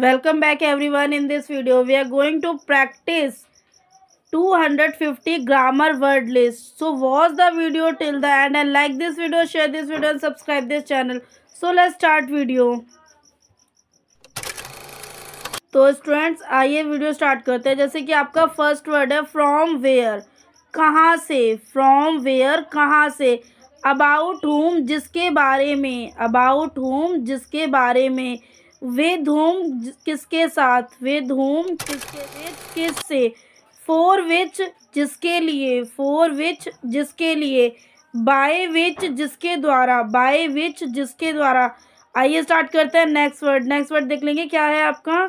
welcome back everyone in this video we are going to practise two hundred fifty grammar word list so watch the video till the end and like this video share this video and subscribe this channel so let start video तो students आइए video start करते हैं जैसे कि आपका first word है from where कहाँ से फ्रॉम वेयर कहाँ से अबाउट होम जिसके बारे में अबाउट होम जिसके बारे में वे धूम किसके साथ वे धूम किसके विच किस से फोर विच जिसके लिए फोर विच जिसके लिए बाय विच जिसके द्वारा बाय विच जिसके द्वारा आइए स्टार्ट करते हैं नेक्स्ट वर्ड नेक्स्ट वर्ड देख लेंगे क्या है आपका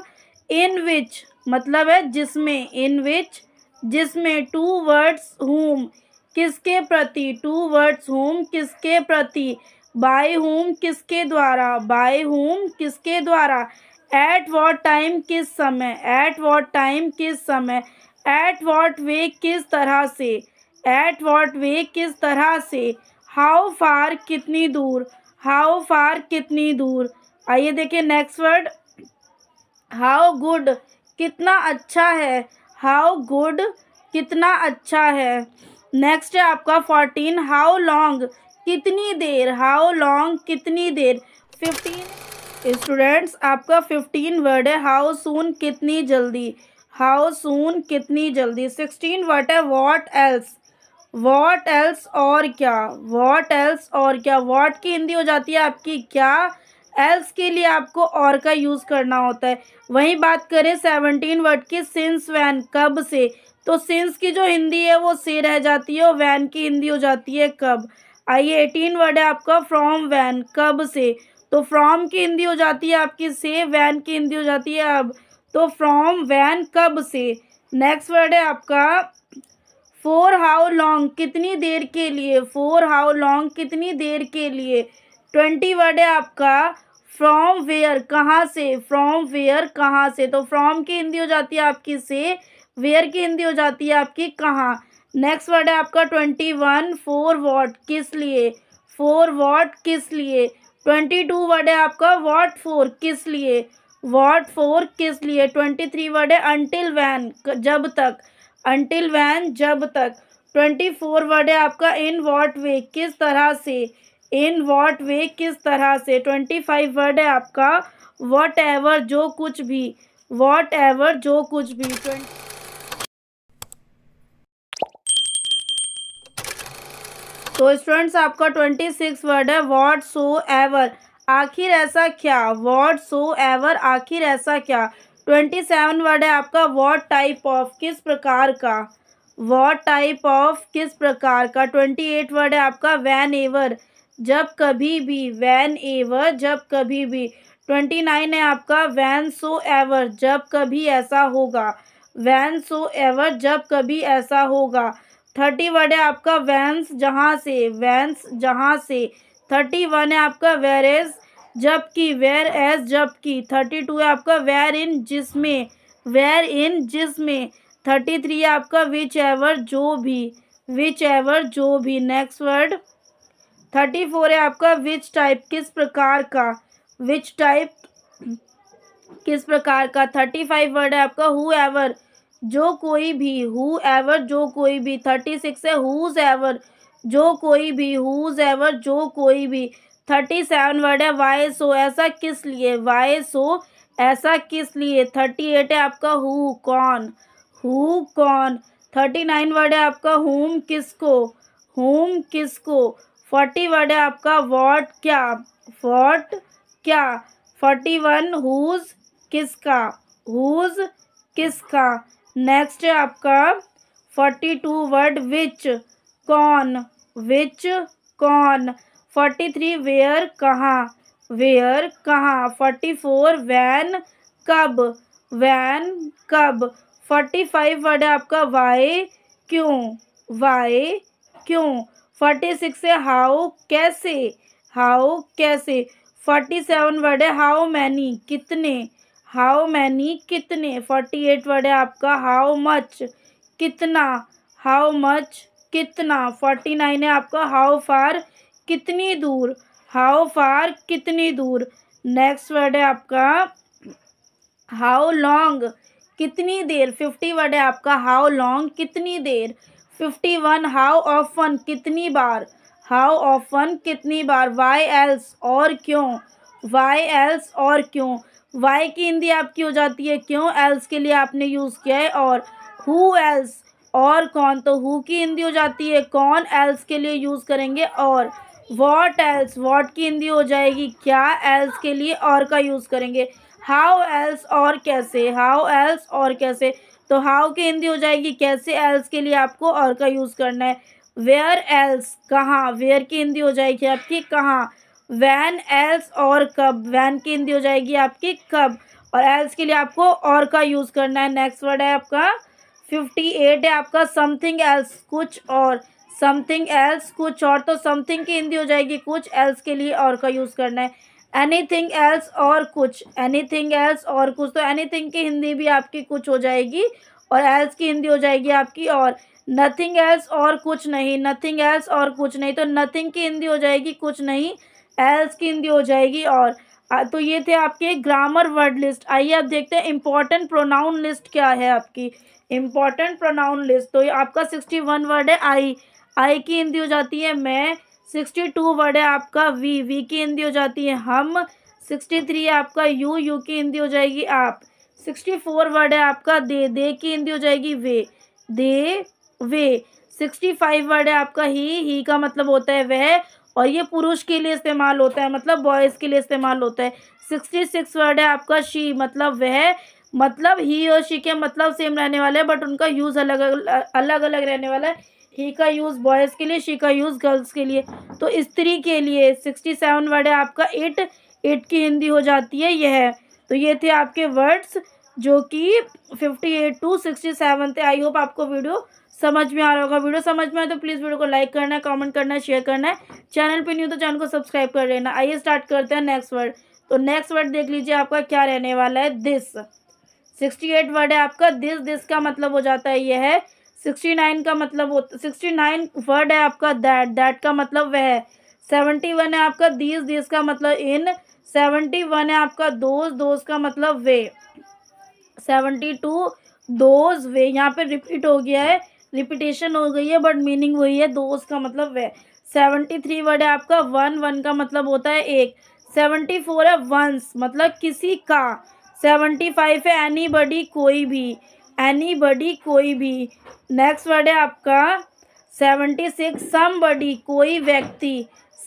इन विच मतलब है जिसमें इन विच जिसमें टू वर्ड्स होम किसके प्रति टू वर्ड्स होम किसके प्रति बाय होम किसके द्वारा बाय होम किसके द्वारा एट वॉट टाइम किस समय एट वॉट टाइम किस समय एट वॉट वे किस तरह से एट वॉट वे किस तरह से हाउ फार कितनी दूर हाउ फार कितनी दूर आइए देखिए नेक्स्ट वर्ड हाउ गुड कितना अच्छा है हाउ गुड कितना अच्छा है नेक्स्ट है आपका फोर्टीन हाउ लॉन्ग कितनी देर हाउ लॉन्ग कितनी देर फिफ्टीन स्टूडेंट्स आपका फिफ्टीन वर्ड है हाउ सून कितनी जल्दी हाउ सून कितनी जल्दी सिक्सटीन वर्ड है वॉट एल्स वॉट एल्स और क्या वॉट एल्स और क्या वॉट की हिंदी हो जाती है आपकी क्या एल्स के लिए आपको और का यूज़ करना होता है वहीं बात करें सेवनटीन वर्ड की सिंस वैन कब से तो सिंस की जो हिंदी है वो से रह जाती है और वैन की हिंदी हो जाती है कब आइए एटीन वर्ड है आपका फ्रॉम वैन कब से तो फ्रॉम की हिंदी हो जाती है आपकी से वैन की हिंदी हो जाती है अब तो फ्रॉम वैन कब से नेक्स्ट वर्ड है आपका फोर हाउ लॉन्ग कितनी देर के लिए फोर हाउ लॉन्ग कितनी देर के लिए ट्वेंटी वर्ड है आपका फ्रॉम वेयर कहाँ से फ्रॉम वेयर कहाँ से तो फ्रॉम की हिंदी हो जाती है आपकी से वेयर की हिंदी हो जाती है आपकी कहाँ नेक्स्ट वर्ड है आपका ट्वेंटी वन फोर वॉट किस लिए फोर वॉट किस लिए ट्वेंटी टू वर्ड है आपका वॉट फोर किस लिए वॉट फोर किस लिए ट्वेंटी थ्री वर्ड है अनटिल वैन जब तक अनटिल वैन जब तक ट्वेंटी फोर वर्ड है आपका इन वॉट वे किस तरह से इन वॉट वे किस तरह से ट्वेंटी फाइव वर्ड है आपका वॉट एवर जो कुछ भी वॉट एवर जो कुछ भी ट्वेंटी तो स्टूडेंट्स आपका ट्वेंटी सिक्स वर्ड है वॉट सो एवर आखिर ऐसा क्या वॉट सो एवर आखिर ऐसा क्या ट्वेंटी सेवन वर्ड है आपका वॉट टाइप ऑफ किस प्रकार का वॉट टाइप ऑफ किस प्रकार का ट्वेंटी एट वर्ड है आपका वैन एवर जब कभी भी वैन एवर जब कभी भी ट्वेंटी नाइन है आपका वैन सो एवर जब कभी ऐसा होगा वैन सो एवर जब कभी ऐसा होगा थर्टी वन है आपका वैंस जहाँ से वैंस जहाँ से थर्टी वन है आपका वेर एज जबकि वेर एज जबकि थर्टी टू है आपका वेर इन जिसमें वेर इन जिसमें थर्टी थ्री है आपका विच एवर जो भी विच एवर जो भी नेक्स्ट वर्ड थर्टी फोर है आपका विच टाइप किस प्रकार का विच टाइप किस प्रकार का थर्टी फाइव वर्ड है आपका हु एवर जो कोई भी हु एवर जो कोई भी थर्टी सिक्स है हुज एवर जो कोई भी हुज एवर जो कोई भी थर्टी सेवन वर्ड है वाई सो ऐसा किस लिए वाई सो ऐसा किस लिए थर्टी एट है आपका हु कौन हु कौन थर्टी नाइन वर्ड है आपका होम किसको होम किसको फोर्टी वर्ड है आपका वॉट क्या वॉट क्या फोर्टी वन हुज किसका हुज किसका नेक्स्ट है आपका फोर्टी टू वर्ड विच कौन विच कौन फोर्टी थ्री वेयर कहाँ वेयर कहाँ फोर्टी फोर वैन कब वैन कब फोर्टी फाइव वर्ड है आपका वाई क्यों वाई क्यों फोर्टी सिक्स है हाउ कैसे हाउ कैसे फोर्टी सेवन वर्ड है हाउ मैनी कितने हाउ मैनी कितने फोर्टी एट वर्ड है आपका हाउ मच कितना हाउ मच कितना फोर्टी नाइन है आपका हाउ फार कितनी दूर हाउ फार कितनी दूर नेक्स्ट वर्ड है आपका हाउ लॉन्ग कितनी देर फिफ्टी वर्ड है आपका हाउ लॉन्ग कितनी देर फिफ्टी वन हाउ ऑफन कितनी बार हाउ ऑफन कितनी बार वाई एल्स और क्यों वाई एल्स और क्यों वाई की हिंदी आपकी हो जाती है क्यों एल्स के लिए आपने यूज़ किया है और हु एल्स और कौन तो हु की हिंदी हो जाती है कौन एल्स के लिए यूज़ करेंगे और वॉट एल्स वॉट की हिंदी हो जाएगी क्या एल्स के लिए और का यूज़ करेंगे हाउ एल्स और कैसे हाउ एल्स और कैसे तो हाउ की हिंदी हो जाएगी कैसे एल्स के लिए आपको और का यूज़ करना है वेयर एल्स कहाँ वेयर की हिंदी हो जाएगी आपकी कहाँ वैन एल्स और कब वैन की हिंदी हो जाएगी आपकी कब और एल्स के लिए आपको और का यूज़ करना है नेक्स्ट वर्ड है आपका फिफ्टी एट है आपका समथिंग एल्स कुछ और समथिंग एल्स कुछ और तो समथिंग की हिंदी हो जाएगी कुछ एल्स के लिए और का यूज़ करना है एनीथिंग एल्स और कुछ एनीथिंग एल्स और कुछ तो एनीथिंग की हिंदी भी आपकी कुछ हो जाएगी और एल्स की हिंदी हो जाएगी आपकी और नथिंग एल्स और कुछ नहीं नथिंग एल्स और कुछ नहीं तो नथिंग की हिंदी हो जाएगी कुछ नहीं एल्स की हिंदी हो जाएगी और तो ये थे आपके ग्रामर वर्ड लिस्ट आइए आप देखते हैं इम्पॉर्टेंट प्रोनाउन लिस्ट क्या है आपकी इम्पॉर्टेंट प्रोनाउन लिस्ट तो ये आपका सिक्सटी वन वर्ड है आई आई की हिंदी हो जाती है मैं सिक्सटी टू वर्ड है आपका वी वी की हिंदी हो जाती है हम सिक्सटी थ्री है आपका यू यू की हिंदी हो जाएगी आप सिक्सटी फोर वर्ड है आपका दे दे की हिंदी हो जाएगी वे दे वे सिक्सटी फाइव वर्ड है आपका ही ही का मतलब होता है वह और ये पुरुष के लिए इस्तेमाल होता है मतलब बॉयज़ के लिए इस्तेमाल होता है सिक्सटी सिक्स वर्ड है आपका शी मतलब वह मतलब ही और शी के मतलब सेम रहने वाले हैं बट उनका यूज़ अलग अलग अलग रहने वाला है ही का यूज़ बॉयज़ के लिए शी का यूज़ गर्ल्स के लिए तो स्त्री के लिए सिक्सटी सेवन वर्ड है आपका एट एट की हिंदी हो जाती है यह है तो ये थे आपके वर्ड्स जो कि fifty eight to sixty seven थे आई होप आपको वीडियो समझ में आ रहा होगा वीडियो समझ में आए तो प्लीज़ वीडियो को लाइक करना है कॉमेंट करना है शेयर करना है चैनल पे न्यू तो चैनल को सब्सक्राइब कर लेना आइए स्टार्ट करते हैं नेक्स्ट वर्ड तो नेक्स्ट वर्ड देख लीजिए आपका क्या रहने वाला है दिस सिक्सटी एट वर्ड है आपका दिस दिस का मतलब हो जाता है ये है सिक्सटी नाइन का मतलब होता सिक्सटी नाइन वर्ड है आपका दैट दैट का मतलब वह है सेवेंटी वन है आपका दिस दिस का मतलब इन सेवेंटी वन है आपका दोस्त दोस्त का मतलब वे सेवेंटी टू दोज वे यहाँ पे रिपीट हो गया है रिपीटेशन हो गई है बट मीनिंग वही है दोस्त का मतलब वे सेवेंटी थ्री वर्ड है आपका वन वन का मतलब होता है एक सेवेंटी फोर है वंस मतलब किसी का सेवेंटी फाइव है एनी बडी कोई भी एनी बडी कोई भी नेक्स्ट वर्ड है आपका सेवेंटी सिक्स सम बडी कोई व्यक्ति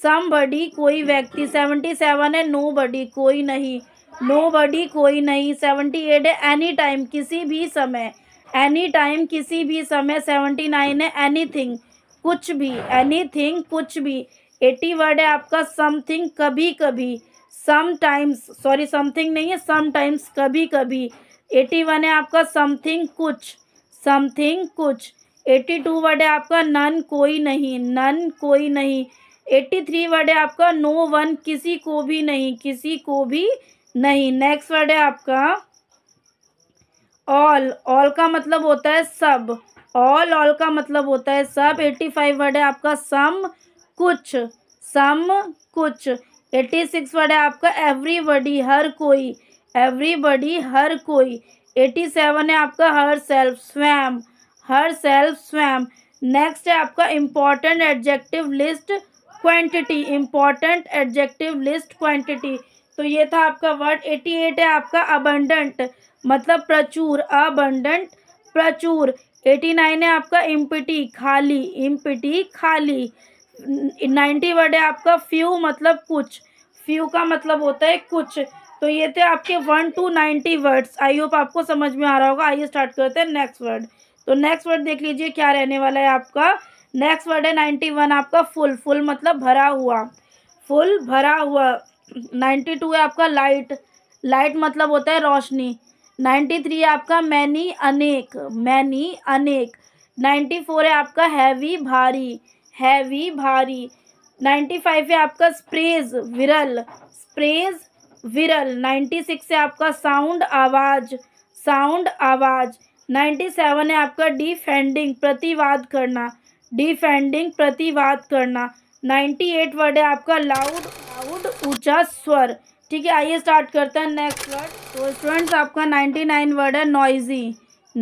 सम बडी कोई व्यक्ति सेवेंटी सेवन है नो बडी कोई नहीं नो बडी कोई नहीं सेवेंटी एट है एनी टाइम किसी भी समय एनी टाइम किसी भी समय सेवेंटी नाइन है एनी थिंग कुछ भी एनी थिंग कुछ भी एटी वर्ड है आपका समथिंग कभी कभी समटाइम्स सॉरी समथिंग नहीं है समटाइम्स कभी कभी एटी वन है आपका समथिंग कुछ समथिंग कुछ एटी टू वर्ड है आपका नन कोई नहीं नन कोई नहीं एट्टी थ्री वर्ड है आपका नो no वन किसी को भी नहीं किसी को भी नहीं नेक्स्ट वर्ड है आपका ऑल ऑल का मतलब होता है सब ऑल ऑल का मतलब होता है सब एट्टी फाइव वर्ड है आपका सम कुछ सम कुछ एट्टी सिक्स वर्ड है आपका एवरीबडी हर कोई एवरीबडी हर कोई एटी सेवन है आपका हर सेल्फ स्वयं हर सेल्फ स्वयं नेक्स्ट है आपका important adjective list quantity important adjective list quantity तो ये था आपका वर्ड एटी एट है आपका अबंडेंट मतलब प्रचुर अबंडेंट प्रचुर एटी नाइन है आपका इम्पिटी खाली इम्पिटी खाली नाइन्टी वर्ड है आपका फ्यू मतलब कुछ फ्यू का मतलब होता है कुछ तो ये थे आपके one to ninety words I hope आपको समझ में आ रहा होगा आइए स्टार्ट करते हैं नेक्स्ट वर्ड तो नेक्स्ट वर्ड देख लीजिए क्या रहने वाला है आपका नेक्स्ट वर्ड है नाइन्टी वन आपका फुल फुल मतलब भरा हुआ फुल भरा हुआ नाइन्टी टू है आपका लाइट लाइट मतलब होता है रोशनी नाइन्टी थ्री आपका मैनी अनेक मैनी अनेक नाइन्टी फोर है आपका हैवी भारी हैवी भारी नाइन्टी फाइव है आपका स्प्रेज विरल स्प्रेज विरल नाइन्टी सिक्स है आपका साउंड आवाज़ साउंड आवाज़ नाइन्टी सेवन है आपका डिफेंडिंग प्रतिवाद करना डिफेंडिंग प्रतिवाद करना नाइन्टी एट वर्ड है आपका लाउड लाउड ऊंचा स्वर ठीक है आइए स्टार्ट करते हैं नेक्स्ट वर्ड तो स्टूडेंट्स आपका नाइन्टी नाइन वर्ड है नॉइजी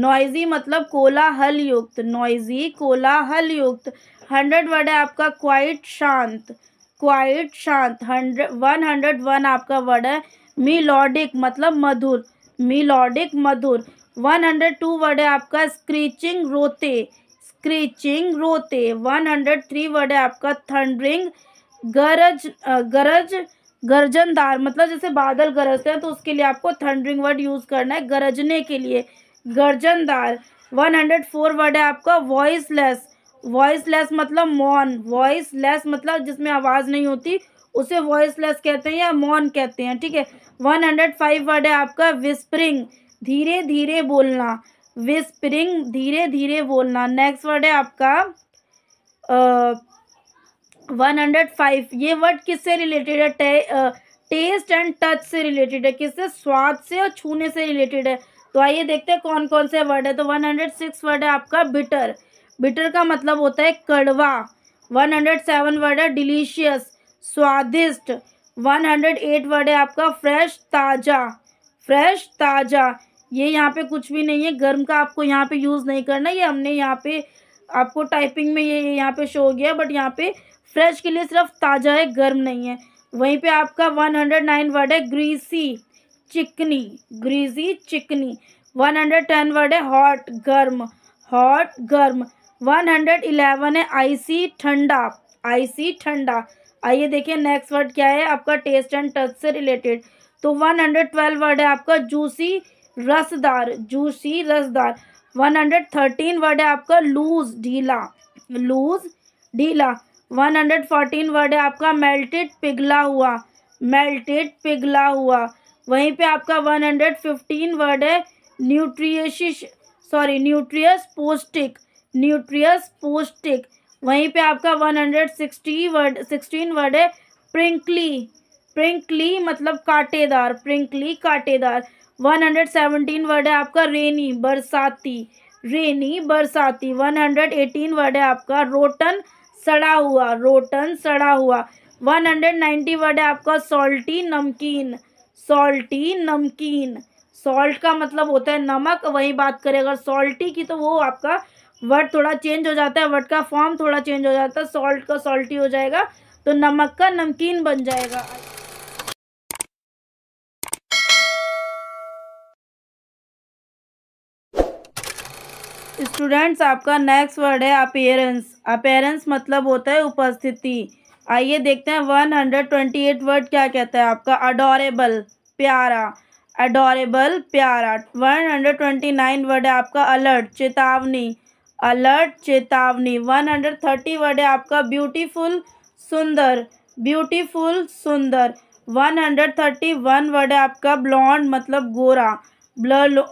नॉइजी मतलब कोलाहल युक्त नॉइजी कोलाहल युक्त हंड्रेड वर्ड है आपका क्वाइट शांत क्वाइट शांत हंड्रेड वन हंड्रेड वन आपका वर्ड है मिलॉडिक मतलब मधुर मिलॉडिक मधुर वन हंड्रेड टू वर्ड है आपका स्क्रीचिंग रोते स्क्रीचिंग रोते वन हंड्रेड थ्री वर्ड है आपका थंडरिंग गरज गरज गर्जनदार मतलब जैसे बादल गरजते हैं तो उसके लिए आपको थंडरिंग वर्ड यूज़ करना है गरजने के लिए गर्जनदार वन हंड्रेड फोर वर्ड है आपका वॉइसलेस वॉइसलेस मतलब मौन वॉइसलेस मतलब जिसमें आवाज़ नहीं होती उसे वॉइसलेस कहते हैं या मौन कहते हैं ठीक है वन हंड्रेड फाइव वर्ड है आपका विस्परिंग धीरे धीरे बोलना विस्परिंग धीरे धीरे बोलना नेक्स्ट वर्ड है आपका वन हंड्रेड फाइव ये वर्ड किससे रिलेटेड है टे, टेस्ट एंड टच से रिलेटेड है किससे स्वाद से और छूने से रिलेटेड है तो आइए देखते हैं कौन कौन से वर्ड है तो वन हंड्रेड सिक्स वर्ड है आपका बिटर बिटर का मतलब होता है कड़वा वन हंड्रेड सेवन वर्ड है डिलीशियस स्वादिष्ट वन हंड्रेड एट वर्ड है आपका फ्रेश ताज़ा फ्रेश ताज़ा ये यहाँ पे कुछ भी नहीं है गर्म का आपको यहाँ पे यूज़ नहीं करना ये हमने यहाँ पे आपको टाइपिंग में ये यहाँ पे शो हो गया बट यहाँ पे फ्रेश के लिए सिर्फ ताज़ा है गर्म नहीं है वहीं पे आपका वन हंड्रेड नाइन वर्ड है ग्रीसी चिकनी ग्रीसी चिकनी वन हंड्रेड टेन वर्ड है हॉट गर्म हॉट गर्म वन हंड्रेड इलेवन है आईसी ठंडा आईसी ठंडा आइए देखिए नेक्स्ट वर्ड क्या है आपका टेस्ट एंड टच से रिलेटेड तो वन हंड्रेड ट्वेल्व वर्ड है आपका जूसी रसदार जूसी रसदार वन हंड्रेड थर्टीन वर्ड है आपका लूज ढीला लूज ढीला वन हंड्रेड फोर्टीन वर्ड है आपका मेल्टेड पिघला हुआ मेल्टेड पिघला हुआ वहीं पे आपका वन हंड्रेड फिफ्टीन वर्ड है न्यूट्रियशिश सॉरी न्यूट्रियस पोस्टिक न्यूट्रियस पोस्टिक वहीं पे आपका one hundred sixty word sixteen word है प्रिंकली प्रिंकली मतलब कांटेदार प्रिंकली काटेदार वन हंड्रेड सेवनटीन वर्ड है आपका रेनी बरसाती रेनी बरसाती वन हंड्रेड एटीन वर्ड है आपका रोटन सड़ा हुआ रोटन सड़ा हुआ वन हंड्रेड नाइन्टी वर्ड है आपका सॉल्टी नमकीन सॉल्टी नमकीन सॉल्ट का मतलब होता है नमक वही बात करें अगर सॉल्टी की तो वो आपका वर्ड थोड़ा चेंज हो जाता है वर्ड का फॉर्म थोड़ा चेंज हो जाता है सॉल्ट का सॉल्टी हो जाएगा तो नमक का नमकीन बन जाएगा स्टूडेंट्स आपका नेक्स्ट वर्ड है अपेयरेंस अपेयरेंस मतलब होता है उपस्थिति आइए देखते हैं one hundred twenty eight word क्या कहता है आपका अडोरेबल प्यारा अडोरेबल प्यारा one hundred twenty nine word है आपका अलर्ट चेतावनी अलर्ट चेतावनी वन हंड्रेड थर्टी वर्ड है आपका ब्यूटीफुल सुंदर ब्यूटीफुल सुंदर one hundred thirty one word है आपका ब्लॉन्ड मतलब गोरा ब्ल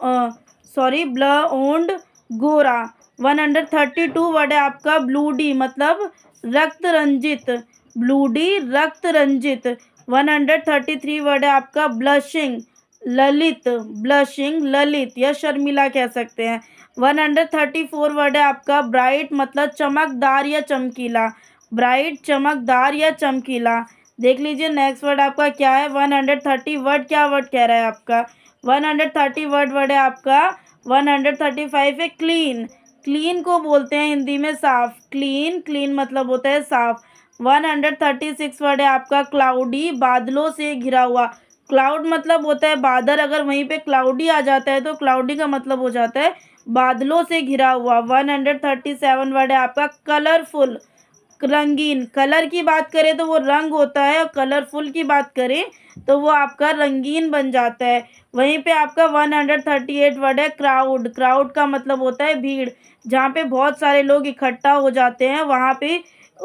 सॉरी ब्ल ओंड गोरा one hundred thirty two word है आपका ब्लू डी मतलब रक्त रंजित ब्लू डी रक्त रंजित one hundred thirty three word है आपका ब्लशिंग ललित ब्लशिंग ललित या शर्मिला कह सकते हैं one hundred thirty four word है आपका ब्राइट मतलब चमकदार या चमकीला ब्राइट चमकदार या चमकीला देख लीजिए नेक्स्ट वर्ड आपका क्या है वन हंड्रेड थर्टी वर्ड क्या वर्ड कह रहा है आपका one hundred thirty word word है आपका वन हंड्रेड थर्टी फाइव है क्लीन क्लीन को बोलते हैं हिंदी में साफ क्लीन क्लीन मतलब होता है साफ one hundred thirty six word है आपका क्लाउडी बादलों से घिरा हुआ क्लाउड मतलब होता है बादल अगर वहीं पे क्लाउडी आ जाता है तो क्लाउडी का मतलब हो जाता है बादलों से घिरा हुआ one hundred thirty seven word है आपका कलरफुल रंगीन कलर की बात करें तो वो रंग होता है और कलरफुल की बात करें तो वो आपका रंगीन बन जाता है वहीं पे आपका one hundred thirty eight word है क्राउड क्राउड का मतलब होता है भीड़ जहाँ पे बहुत सारे लोग इकट्ठा हो जाते हैं वहाँ पे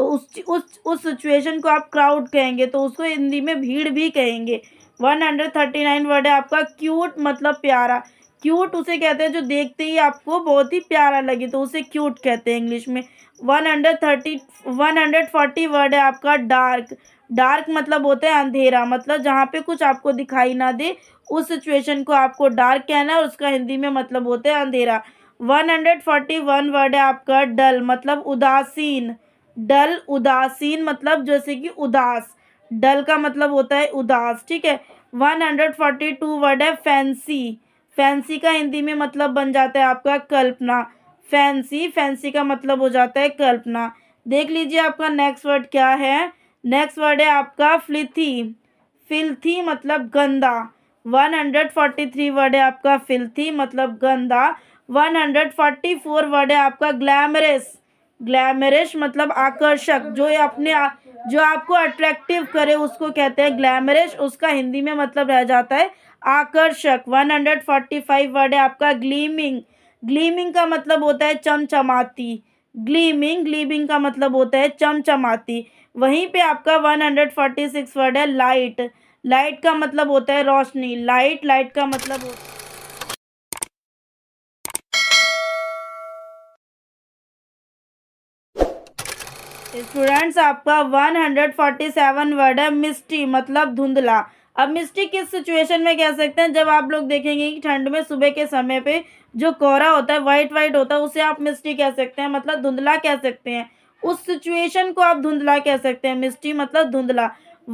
उस उस उस सिचुएशन को आप क्राउड कहेंगे तो उसको हिंदी में भीड़ भी कहेंगे one hundred thirty nine word है आपका क्यूट मतलब प्यारा क्यूट उसे कहते हैं जो देखते ही आपको बहुत ही प्यारा लगे तो उसे क्यूट कहते हैं इंग्लिश में one hundred thirty one hundred forty word है आपका डार्क डार्क मतलब होता है अंधेरा मतलब जहाँ पे कुछ आपको दिखाई ना दे उस सिचुएशन को आपको डार्क कहना है और उसका हिंदी में मतलब होता है अंधेरा one hundred forty one word है आपका डल मतलब उदासीन डल उदासीन मतलब जैसे कि उदास डल का मतलब होता है उदास ठीक है one hundred forty two word है फैंसी फैंसी का हिंदी में मतलब बन जाता है आपका कल्पना फैंसी फैंसी का मतलब हो जाता है कल्पना देख लीजिए आपका नेक्स्ट वर्ड क्या है नेक्स्ट वर्ड है आपका फ्लिथी फिल्थी मतलब गंदा one hundred forty three word है आपका फिल्थी मतलब गंदा one hundred forty four word है आपका ग्लैमरस ग्लैमरस मतलब आकर्षक जो ये अपने आ, जो आपको अट्रैक्टिव करे उसको कहते हैं ग्लैमरस उसका हिंदी में मतलब रह जाता है आकर्षक one hundred forty five word है आपका ग्लीमिंग ग्लीमिंग का मतलब होता है चमचमाती ग्लीमिंग ग्लीमिंग का मतलब होता है चमचमाती वहीं पे आपका one hundred forty six word है लाइट लाइट का मतलब होता है रोशनी लाइट लाइट का मतलब होता है स्टूडेंट्स आपका 147 वर्ड है मिस्टी मतलब धुंधला अब मिस्टी किस सिचुएशन में कह सकते हैं जब आप लोग देखेंगे कि ठंड में सुबह के समय पे जो कोहरा होता है वाइट वाइट होता है उसे आप मिस्टी कह सकते हैं मतलब धुंधला कह सकते हैं उस सिचुएशन को आप धुंधला कह सकते हैं मिस्टी मतलब धुंधला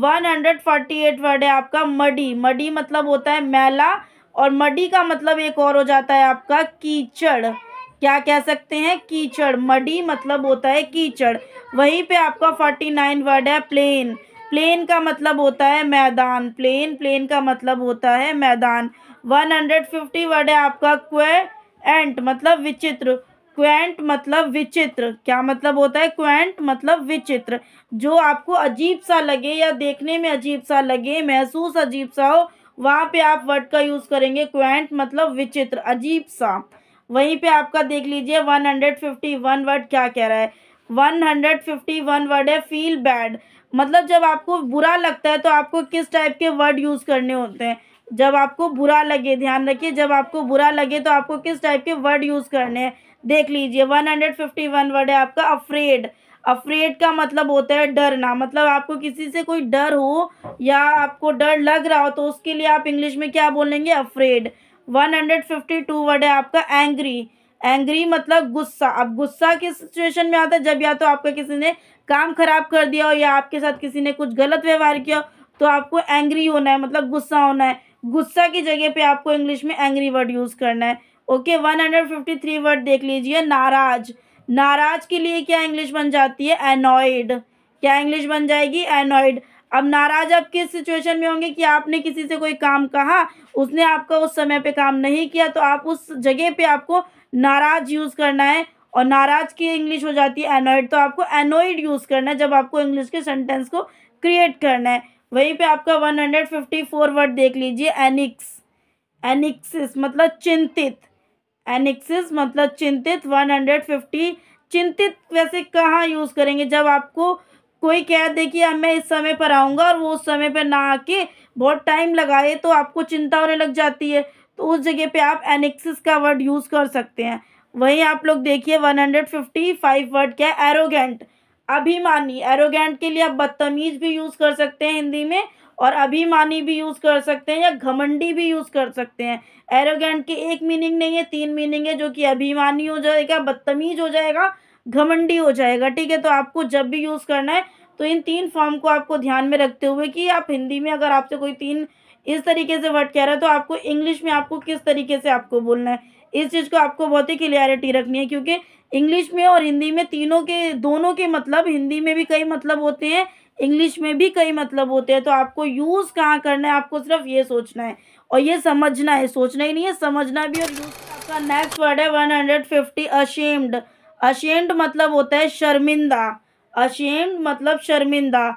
one hundred forty eight word है आपका मडी मडी मतलब होता है मैला और मडी का मतलब एक और हो जाता है आपका कीचड़ क्या कह सकते हैं कीचड़ मडी मतलब होता है कीचड़ वहीं पे आपका फोर्टी नाइन वर्ड है प्लेन प्लेन का मतलब होता है मैदान प्लेन प्लेन का मतलब होता है मैदान वन हंड्रेड फिफ्टी वर्ड है आपका क्वे एंट मतलब विचित्र क्वेंट मतलब विचित्र क्या मतलब होता है क्वेंट मतलब विचित्र जो आपको अजीब सा लगे या देखने में अजीब सा लगे महसूस अजीब सा हो वहाँ पे आप वर्ड का यूज़ करेंगे क्वेंट मतलब विचित्र अजीब सा वहीं पे आपका देख लीजिए one hundred fifty one word क्या कह रहा है one hundred fifty one word है फील बैड मतलब जब आपको बुरा लगता है तो आपको किस टाइप के वर्ड यूज़ करने होते हैं जब आपको बुरा लगे ध्यान रखिए जब आपको बुरा लगे तो आपको किस टाइप के वर्ड यूज़ करने हैं देख लीजिए one hundred fifty one word है आपका अफ्रेड अफ्रेड का मतलब होता है डरना मतलब आपको किसी से कोई डर हो या आपको डर लग रहा हो तो उसके लिए आप इंग्लिश में क्या बोलेंगे afraid one hundred fifty two word है आपका एंग्री एंग्री मतलब गुस्सा अब गुस्सा किस सिचुएशन में आता है जब या तो आपका किसी ने काम खराब कर दिया हो या आपके साथ किसी ने कुछ गलत व्यवहार किया तो आपको एंग्री होना है मतलब गुस्सा होना है गुस्सा की जगह पे आपको इंग्लिश में एंग्री वर्ड यूज़ करना है okay one hundred fifty three word देख लीजिए नाराज नाराज के लिए क्या इंग्लिश बन जाती है एनॉइड क्या इंग्लिश बन जाएगी एनॉइड अब नाराज आप किस सिचुएशन में होंगे कि आपने किसी से कोई काम कहा उसने आपका उस समय पे काम नहीं किया तो आप उस जगह पे आपको नाराज यूज़ करना है और नाराज की इंग्लिश हो जाती है एनोइड तो आपको एनॉइड यूज़ करना है जब आपको इंग्लिश के सेंटेंस को क्रिएट करना है वहीं पे आपका one hundred fifty four word देख लीजिए एनिक्स एनिक्सिस मतलब चिंतित एनिक्सिस मतलब चिंतित वन हंड्रेड फिफ्टी चिंतित वैसे कहाँ यूज़ करेंगे जब आपको कोई कह दे कि मैं इस समय पर आऊँगा और वो उस समय पर ना आके बहुत टाइम लगाए तो आपको चिंता होने लग जाती है तो उस जगह पे आप एनेक्सिस का वर्ड यूज़ कर सकते हैं वहीं आप लोग देखिए one hundred fifty five word क्या है एरोगेंट अभिमानी एरोगेंट के लिए आप बदतमीज भी यूज़ कर सकते हैं हिंदी में और अभिमानी भी यूज़ कर सकते हैं या घमंडी भी यूज़ कर सकते हैं एरोगेंट के एक मीनिंग नहीं है तीन मीनिंग है जो कि अभिमानी हो जाएगा बदतमीज हो जाएगा घमंडी हो जाएगा ठीक है तो आपको जब भी यूज़ करना है तो इन तीन फॉर्म को आपको ध्यान में रखते हुए कि आप हिंदी में अगर आपसे कोई तीन इस तरीके से वर्ड कह रहा है तो आपको इंग्लिश में आपको किस तरीके से आपको बोलना है इस चीज़ को आपको बहुत ही क्लियरिटी रखनी है क्योंकि इंग्लिश में और हिंदी में तीनों के दोनों के मतलब हिंदी में भी कई मतलब होते हैं इंग्लिश में भी कई मतलब होते हैं तो आपको यूज़ कहाँ करना है आपको सिर्फ ये सोचना है और ये समझना है सोचना ही नहीं है समझना भी और यूज़ आपका नेक्स्ट वर्ड है one hundred fifty ashamed ashamed मतलब होता है शर्मिंदा अशेम्ड मतलब शर्मिंदा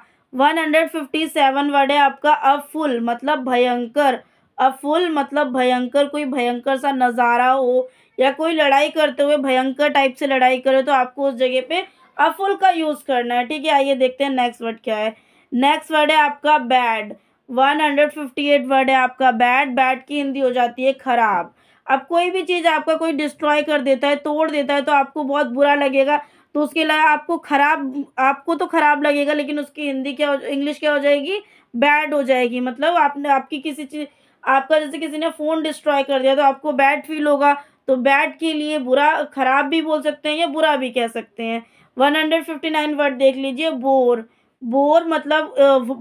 one hundred fifty seven word है आपका अफुल मतलब भयंकर अब फुल मतलब भयंकर कोई भयंकर सा नज़ारा हो या कोई लड़ाई करते हुए भयंकर टाइप से लड़ाई करे तो आपको उस जगह पे अफुल का यूज़ करना है ठीक है आइए देखते हैं नेक्स्ट वर्ड क्या है नेक्स्ट वर्ड है आपका bad one hundred fifty eight word है आपका बैड बैड की हिंदी हो जाती है ख़राब अब कोई भी चीज़ आपका कोई डिस्ट्रॉय कर देता है तोड़ देता है तो आपको बहुत बुरा लगेगा तो उसके लिए आपको ख़राब आपको तो ख़राब लगेगा लेकिन उसकी हिंदी क्या इंग्लिश क्या हो जाएगी बैड हो जाएगी मतलब आपने आपकी किसी चीज़ आपका जैसे किसी ने फ़ोन डिस्ट्रॉय कर दिया तो आपको बैड फील होगा तो बैड के लिए बुरा खराब भी बोल सकते हैं या बुरा भी कह सकते हैं one hundred fifty nine word देख लीजिए बोर बोर मतलब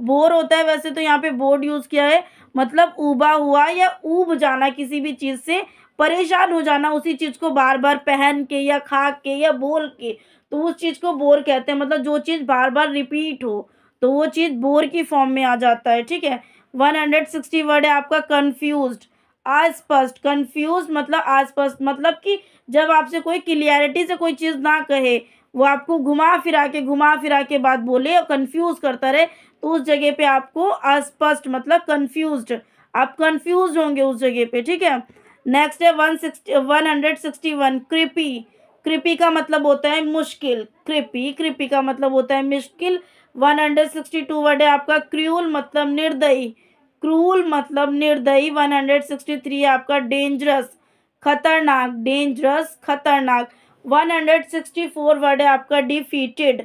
बोर होता है वैसे तो यहाँ पे बोर्ड यूज़ किया है मतलब उबा हुआ या ऊब जाना किसी भी चीज़ से परेशान हो जाना उसी चीज़ को बार बार पहन के या खा के या बोल के तो उस चीज़ को बोर कहते हैं मतलब जो चीज़ बार बार रिपीट हो तो वो चीज़ बोर की फॉर्म में आ जाता है ठीक है वन हंड्रेड सिक्सटी वर्ड है आपका कन्फ्यूज अस्पष्ट कन्फ्यूज मतलब अस्पष्ट मतलब कि जब आपसे कोई क्लियरिटी से कोई चीज़ ना कहे वो आपको घुमा फिरा के घुमा फिरा के बात बोले और कन्फ्यूज करता रहे तो उस जगह पे आपको अस्पष्ट मतलब कन्फ्यूज आप कन्फ्यूज होंगे उस जगह पे ठीक है नेक्स्ट है one sixty one hundred sixty one creepy creepy का मतलब होता है मुश्किल कृपी कृपी का मतलब होता है मुश्किल one hundred sixty two word है आपका क्रूल मतलब निर्दयी क्रूल मतलब निर्दयी वन हंड्रेड सिक्सटी थ्री आपका डेंजरस खतरनाक डेंजरस खतरनाक one hundred sixty four word है आपका डिफीटेड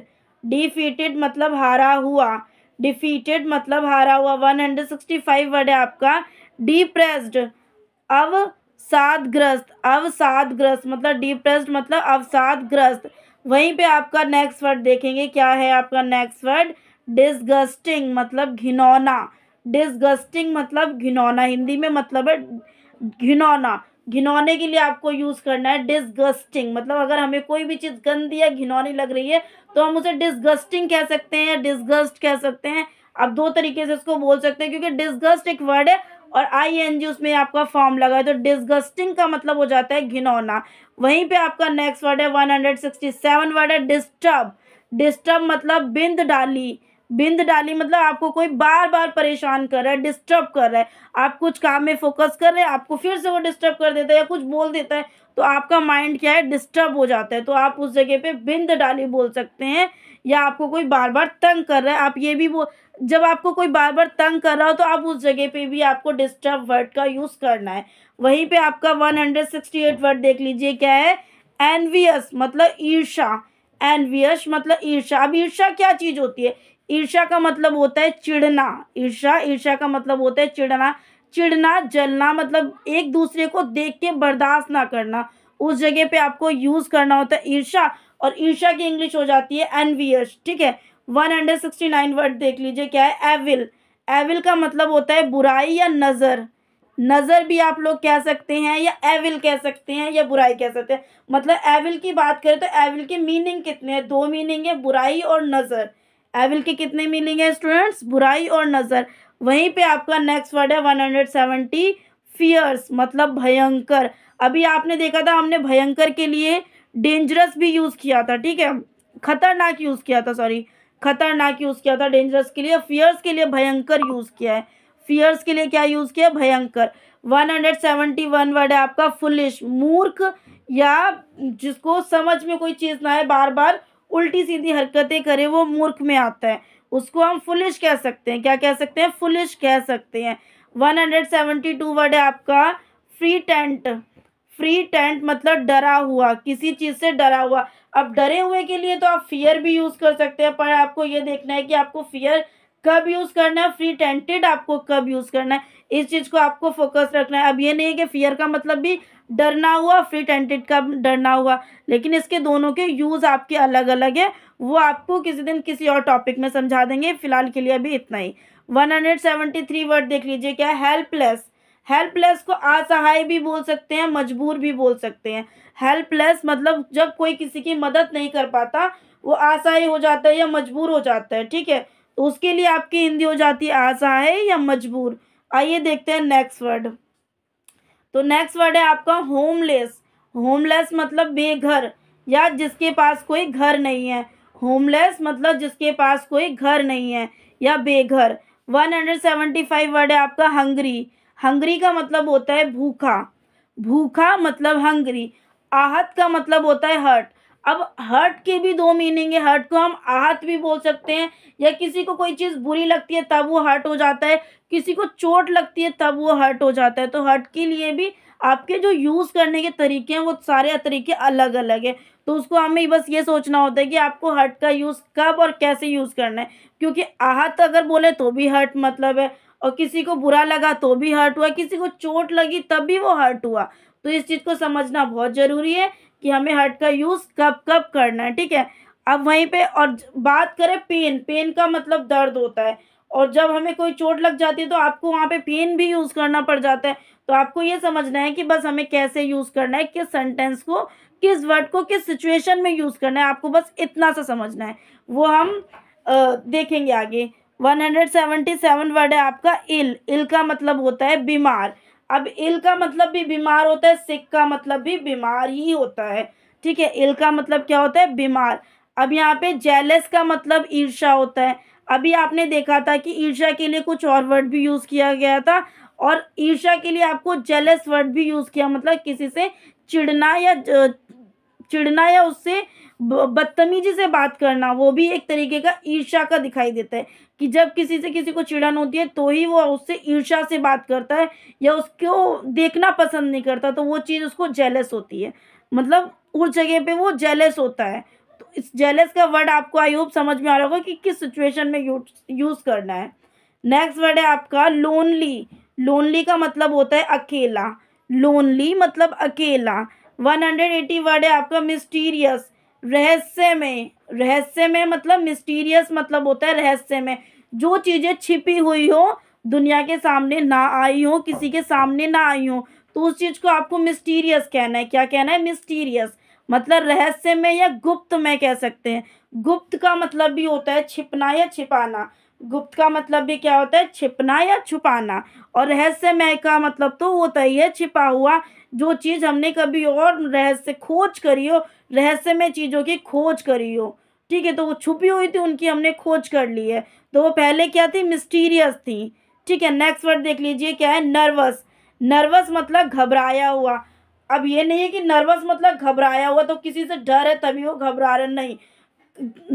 डिफीटेड मतलब हारा हुआ डिफीटेड मतलब हारा हुआ one hundred sixty five word है आपका डिप्रेस्ड अवसादग्रस्त अवसादग्रस्त मतलब डिप्रेस्ड मतलब अवसादग्रस्त वहीं पे आपका नेक्स्ट वर्ड देखेंगे क्या है आपका नेक्स्ट वर्ड डिसगस्टिंग मतलब घिनौना डिसगस्टिंग मतलब घिनौना हिंदी में मतलब है घिनौना घिनौने के लिए आपको यूज़ करना है डिसगस्टिंग मतलब अगर हमें कोई भी चीज़ गंदी या घिनौनी लग रही है तो हम उसे डिसगस्टिंग कह सकते हैं या डिसगस्ट कह सकते हैं आप दो तरीके से इसको बोल सकते हैं क्योंकि डिसगस्ट एक वर्ड है और आई एन जी उसमें आपका फॉर्म लगा है तो डिस्गस्टिंग का मतलब हो जाता है घिनौना वहीं पे आपका नेक्स्ट वर्ड है one hundred sixty seven word है डिस्टर्ब डिस्टर्ब मतलब बिंद डाली बिंद डाली मतलब आपको कोई बार बार परेशान कर रहा है डिस्टर्ब कर रहा है आप कुछ काम में फोकस कर रहे हैं आपको फिर से वो डिस्टर्ब कर देता है या कुछ बोल देता है तो आपका माइंड क्या है डिस्टर्ब हो जाता है तो आप उस जगह पे बिंद डाली बोल सकते हैं या आपको कोई बार बार तंग कर रहा है आप ये भी वो जब आपको कोई बार बार तंग कर रहा हो तो आप उस जगह पे भी आपको डिस्टर्ब वर्ड का यूज़ करना है वहीं पे आपका one hundred sixty eight word देख लीजिए क्या है एनवियस मतलब ईर्षा एनवियस मतलब ईर्षा अब ईर्षा क्या चीज़ होती है ईर्षा का मतलब होता है चिढ़ना ईर्षा ईर्षा का मतलब होता है चिढ़ना चिढ़ना जलना मतलब एक दूसरे को देख के बर्दाश्त ना करना उस जगह पे आपको यूज़ करना होता है ईर्षा और ईर्षा की इंग्लिश हो जाती है एनवियस ठीक है one hundred sixty nine word देख लीजिए क्या है एविल एविल का मतलब होता है बुराई या नज़र नज़र भी आप लोग कह सकते हैं या एविल कह सकते हैं या बुराई कह सकते हैं मतलब एविल की बात करें तो एविल के मीनिंग कितने हैं दो मीनिंग है बुराई और नज़र एविल के कितने मीनिंग है स्टूडेंट्स बुराई और नज़र वहीं पे आपका नेक्स्ट वर्ड है वन हंड्रेड सेवेंटी फियर्स मतलब भयंकर अभी आपने देखा था हमने भयंकर के लिए डेंजरस भी यूज़ किया था ठीक है खतरनाक यूज़ किया था सॉरी खतरनाक यूज़ किया था डेंजरस के लिए फियर्स के लिए भयंकर यूज़ किया है फियर्स के लिए क्या यूज़ किया भयंकर one hundred seventy one word है आपका फुलिश मूर्ख या जिसको समझ में कोई चीज़ ना आए बार बार उल्टी सीधी हरकतें करे वो मूर्ख में आता है उसको हम फुलिश कह सकते हैं क्या कह सकते हैं फुलिश कह सकते हैं one hundred seventy two word है आपका फ्री टेंट फ्री टेंट मतलब डरा हुआ किसी चीज़ से डरा हुआ अब डरे हुए के लिए तो आप फियर भी यूज़ कर सकते हैं पर आपको ये देखना है कि आपको फियर कब यूज़ करना है फ्री टेंटेड आपको कब यूज़ करना है इस चीज़ को आपको फोकस रखना है अब ये नहीं है कि फियर का मतलब भी डरना हुआ फ्री टेंटेड का डरना हुआ लेकिन इसके दोनों के यूज़ आपके अलग अलग है वो आपको किसी दिन किसी और टॉपिक में समझा देंगे फिलहाल के लिए अभी इतना ही one hundred seventy three word देख लीजिए क्या हेल्पलेस हेल्पलेस को असहाय भी बोल सकते हैं मजबूर भी बोल सकते हैं हेल्पलेस मतलब जब कोई किसी की मदद नहीं कर पाता वो असहाय हो जाता है या मजबूर हो जाता है ठीक है तो उसके लिए आपकी हिंदी हो जाती है असहाय या मजबूर आइए देखते हैं नेक्स्ट वर्ड तो नेक्स्ट वर्ड है आपका होमलेस होमलेस मतलब बेघर या जिसके पास कोई घर नहीं है होमलेस मतलब जिसके पास कोई घर नहीं है या बेघर one hundred seventy five word है आपका हंगरी हंगरी का मतलब होता है भूखा भूखा मतलब हंगरी आहत का मतलब होता है हर्ट अब हर्ट के भी दो मीनिंग है हर्ट को हम आहत भी बोल सकते हैं या किसी को कोई चीज़ बुरी लगती है तब वो हर्ट हो जाता है किसी को चोट लगती है तब वो हर्ट हो जाता है तो हर्ट के लिए भी आपके जो यूज़ करने के तरीके हैं वो सारे तरीके अलग अलग है तो उसको हमें बस ये सोचना होता है कि आपको हर्ट का यूज़ कब और कैसे यूज़ करना है क्योंकि आहत अगर बोले तो भी हर्ट मतलब है और किसी को बुरा लगा तो भी हर्ट हुआ किसी को चोट लगी तब भी वो हर्ट हुआ तो इस चीज़ को समझना बहुत ज़रूरी है कि हमें हर्ट का यूज़ कब कब करना है ठीक है अब वहीं पे और बात करें पेन पेन का मतलब दर्द होता है और जब हमें कोई चोट लग जाती है तो आपको वहाँ पे पेन भी यूज़ करना पड़ जाता है तो आपको ये समझना है कि बस हमें कैसे यूज़ करना है किस सेंटेंस को किस वर्ड को किस सिचुएशन में यूज़ करना है आपको बस इतना सा समझना है वो हम आ, देखेंगे आगे one hundred seventy seven word है आपका इल इल का मतलब होता है बीमार अब इल का मतलब भी बीमार होता है सिक का मतलब भी बीमार ही होता है ठीक है इल का मतलब क्या होता है बीमार अब यहाँ पे जेलस का मतलब ईर्षा होता है अभी आपने देखा था कि ईर्षा के लिए कुछ और वर्ड भी यूज़ किया गया था और ईर्षा के लिए आपको जेलस वर्ड भी यूज़ किया मतलब किसी से चिड़ना या चिड़ना या उससे बदतमीजी से बात करना वो भी एक तरीके का ईर्षा का दिखाई देता है कि जब किसी से किसी को चिड़न होती है तो ही वो उससे ईर्षा से बात करता है या उसको देखना पसंद नहीं करता तो वो चीज़ उसको जेलस होती है मतलब उस जगह पे वो जेलस होता है तो इस जेलस का वर्ड आपको आई होप समझ में आ रहा होगा कि किस सिचुएशन में यूज़ करना है नेक्स्ट वर्ड है आपका लोनली लोनली का मतलब होता है अकेला लोनली मतलब अकेला वन हंड्रेड एटी वर्ड है आपका मिस्टीरियस रहस्य में रहस्य में मतलब मिस्टीरियस मतलब होता है रहस्य में जो चीज़ें छिपी हुई हो दुनिया के सामने ना आई हो किसी के सामने ना आई हो तो उस चीज़ को आपको मिस्टीरियस कहना है क्या कहना है मिस्टीरियस मतलब रहस्य में या गुप्त में कह सकते हैं गुप्त का मतलब भी होता है छिपना या छिपाना गुप्त का मतलब भी क्या होता है छिपना या छुपाना और रहस्यमय का मतलब तो होता ही है छिपा हुआ जो चीज़ हमने कभी और रहस्य खोज करी हो रहस्यमय चीज़ों की खोज करी हो ठीक है तो वो छुपी हुई थी उनकी हमने खोज कर ली है तो वो पहले क्या थी मिस्टीरियस थी ठीक है नेक्स्ट वर्ड देख लीजिए क्या है नर्वस नर्वस मतलब घबराया हुआ अब ये नहीं है कि नर्वस मतलब घबराया हुआ तो किसी से डर है तभी वो घबरा रहे नहीं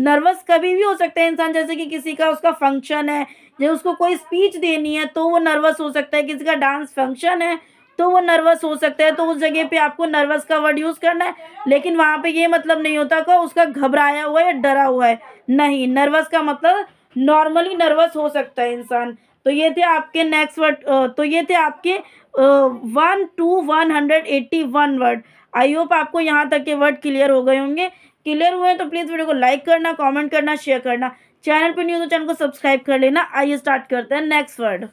नर्वस कभी भी हो सकता है इंसान जैसे कि किसी का उसका फंक्शन है या उसको कोई स्पीच देनी है तो वो नर्वस हो सकता है किसी का डांस फंक्शन है तो वो नर्वस हो सकता है तो उस जगह पे आपको नर्वस का वर्ड यूज़ करना है लेकिन वहाँ पे ये मतलब नहीं होता कि उसका घबराया हुआ या डरा हुआ है नहीं नर्वस का मतलब नॉर्मली नर्वस हो सकता है इंसान तो ये थे आपके नेक्स्ट वर्ड तो ये थे आपके one two one hundred eighty one word I hope आपको यहाँ तक के वर्ड क्लियर हो गए होंगे क्लियर हुए हैं तो प्लीज़ वीडियो को लाइक करना कॉमेंट करना शेयर करना चैनल पर न्यूज़ चैनल को सब्सक्राइब कर लेना आइए स्टार्ट करते हैं नेक्स्ट वर्ड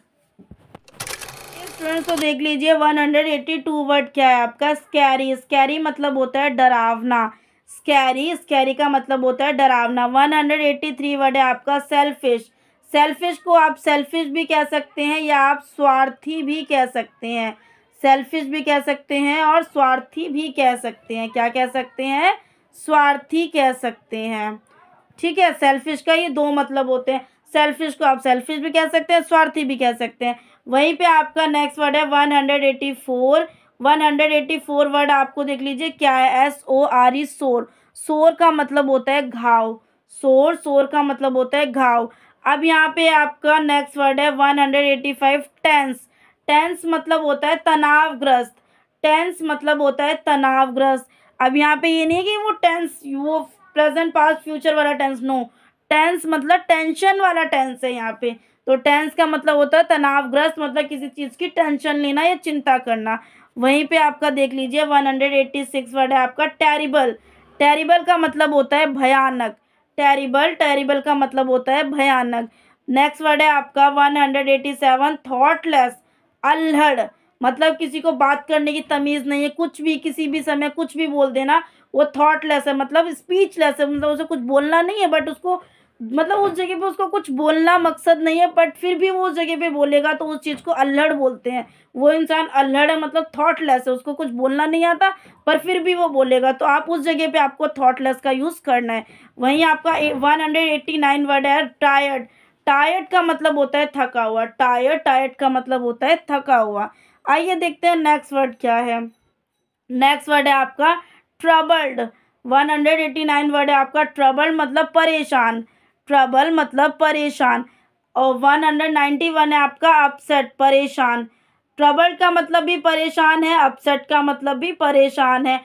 स्टूडेंट्स तो देख लीजिए one hundred eighty two word क्या है आपका स्कैरी स्कैरी मतलब होता है डरावना स्कैरी स्कैरी का मतलब होता है डरावना one hundred eighty three word है आपका सेल्फिश सेल्फिश को आप सेल्फिश भी कह सकते हैं या आप स्वार्थी भी कह सकते हैं सेल्फिश भी कह सकते हैं और स्वार्थी भी कह सकते हैं क्या कह सकते हैं स्वार्थी कह सकते हैं ठीक है सेल्फिश का ये दो मतलब होते हैं सेल्फिश को आप सेल्फिश भी कह सकते हैं स्वार्थी भी कह सकते हैं वहीं पे आपका नेक्स्ट वर्ड है one hundred eighty four one hundred eighty four word आपको देख लीजिए क्या है एस ओ आर ई सोर सोर का मतलब होता है घाव सोर सोर का मतलब होता है घाव अब यहाँ पे आपका नेक्स्ट वर्ड है one hundred eighty five tense tense मतलब होता है तनावग्रस्त टेंस मतलब होता है तनावग्रस्त अब यहाँ पे ये नहीं है कि वो टेंस वो प्रेजेंट पास्ट फ्यूचर वाला टेंस नो टेंस मतलब टेंशन वाला टेंस है यहाँ पे तो टेंस का मतलब होता है तनावग्रस्त मतलब किसी चीज़ की टेंशन लेना या चिंता करना वहीं पे आपका देख लीजिए one hundred eighty six word है आपका टेरिबल टेरिबल का मतलब होता है भयानक टेरिबल टेरिबल का मतलब होता है भयानक नेक्स्ट वर्ड है आपका one hundred eighty seven thoughtless अल्हड़ मतलब किसी को बात करने की तमीज़ नहीं है कुछ भी किसी भी समय कुछ भी बोल देना वो थॉटलेस है मतलब स्पीचलेस है मतलब उसे कुछ बोलना नहीं है बट उसको मतलब उस जगह पे उसको कुछ बोलना मकसद नहीं है बट फिर भी वो उस जगह पे बोलेगा तो उस चीज़ को अल्हड़ बोलते हैं वो इंसान अल्हड़ है मतलब थॉटलेस है उसको कुछ बोलना नहीं आता पर फिर भी वो बोलेगा तो आप उस जगह पे आपको थॉटलेस का यूज़ करना है वहीं आपका one hundred eighty nine word है टायर्ड टायर्ड का मतलब होता है थका हुआ टायर्ड टायर्ड का मतलब होता है थका हुआ आइए देखते हैं नेक्स्ट वर्ड क्या है नेक्स्ट वर्ड है आपका troubled one hundred eighty nine word है आपका ट्रबल्ड मतलब परेशान ट्रबल मतलब परेशान और वन हंड्रेड नाइन्टी वन है आपका अपसेट परेशान ट्रबल का मतलब भी परेशान है अपसेट का मतलब भी परेशान है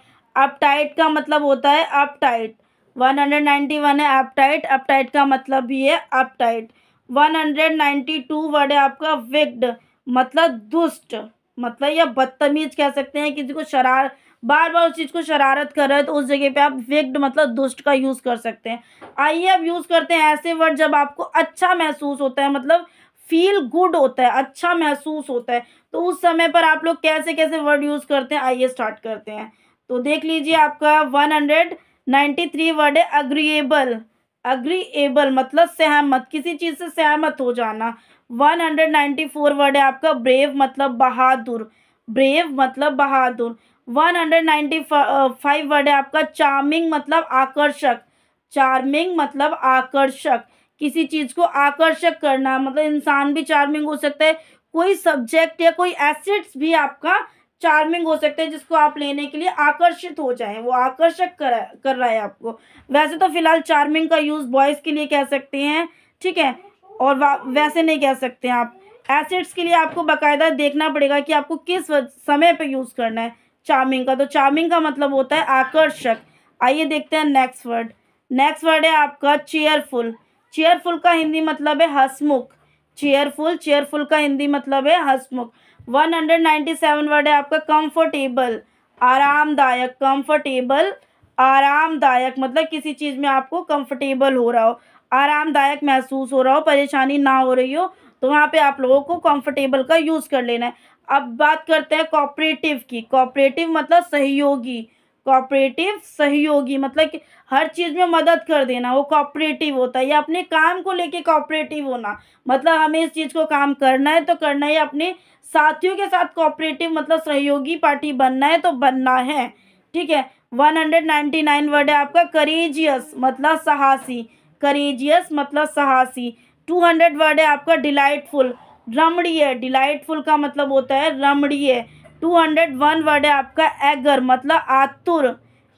अपटाइट का मतलब होता है uptight one hundred ninety one है अपटाइट अपटाइट का मतलब भी है uptight one hundred ninety two word है आपका विग्ड मतलब दुष्ट मतलब या बदतमीज कह सकते हैं किसी को शरार बार बार उस चीज़ को शरारत कर रहा है तो उस जगह पे आप विग्ड मतलब दुष्ट का यूज़ कर सकते हैं आइए अब यूज़ करते हैं ऐसे वर्ड जब आपको अच्छा महसूस होता है मतलब फील गुड होता है अच्छा महसूस होता है तो उस समय पर आप लोग कैसे कैसे वर्ड यूज़ करते हैं आइए स्टार्ट करते हैं तो देख लीजिए आपका one hundred ninety three word है अग्रीएबल अग्रीएबल मतलब सहमत किसी चीज़ से सहमत हो जाना one hundred ninety four word है आपका ब्रेव मतलब बहादुर ब्रेव मतलब बहादुर one hundred ninety five word है आपका चार्मिंग मतलब आकर्षक चार्मिंग मतलब आकर्षक किसी चीज़ को आकर्षक करना मतलब इंसान भी चार्मिंग हो सकता है कोई सब्जेक्ट या कोई एसेट्स भी आपका चार्मिंग हो सकता है जिसको आप लेने के लिए आकर्षित हो जाए वो आकर्षक कर कर रहा है आपको वैसे तो फिलहाल चार्मिंग का यूज़ बॉयज़ के लिए कह सकते हैं ठीक है और वैसे नहीं कह सकते आप एसेट्स के लिए आपको बाकायदा देखना पड़ेगा कि आपको किस समय पर यूज़ करना है चार्मिंग का तो चार्मिंग का मतलब होता है आकर्षक आइए देखते हैं नेक्स्ट वर्ड नेक्स्ट वर्ड है आपका चेयरफुल चेयरफुल का हिंदी मतलब है हसमुख चेयरफुल चेयरफुल का हिंदी मतलब है हसमुख one hundred ninety seven word है आपका कंफर्टेबल आरामदायक कंफर्टेबल आरामदायक मतलब किसी चीज़ में आपको कंफर्टेबल हो रहा हो आरामदायक महसूस हो रहा हो परेशानी ना हो रही हो तो वहाँ पे आप लोगों को कंफर्टेबल का यूज़ कर लेना है अब बात करते हैं कॉपरेटिव की कॉपरेटिव मतलब सहयोगी कॉपरेटिव सहयोगी मतलब कि हर चीज़ में मदद कर देना वो कॉपरेटिव होता है या अपने काम को लेके कॉपरेटिव होना मतलब हमें इस चीज़ को काम करना है तो करना है अपने साथियों के साथ कॉपरेटिव मतलब सहयोगी पार्टी बनना है तो बनना है ठीक है one hundred ninety nine word है आपका करेजियस मतलब साहसी करेजियस मतलब साहसी टू हंड्रेड वर्ड है आपका डिलाइटफुल रमणीय डिलाइटफुल का मतलब होता है रमणीय टू हंड्रेड वन वर्ड है आपका एगर मतलब आतुर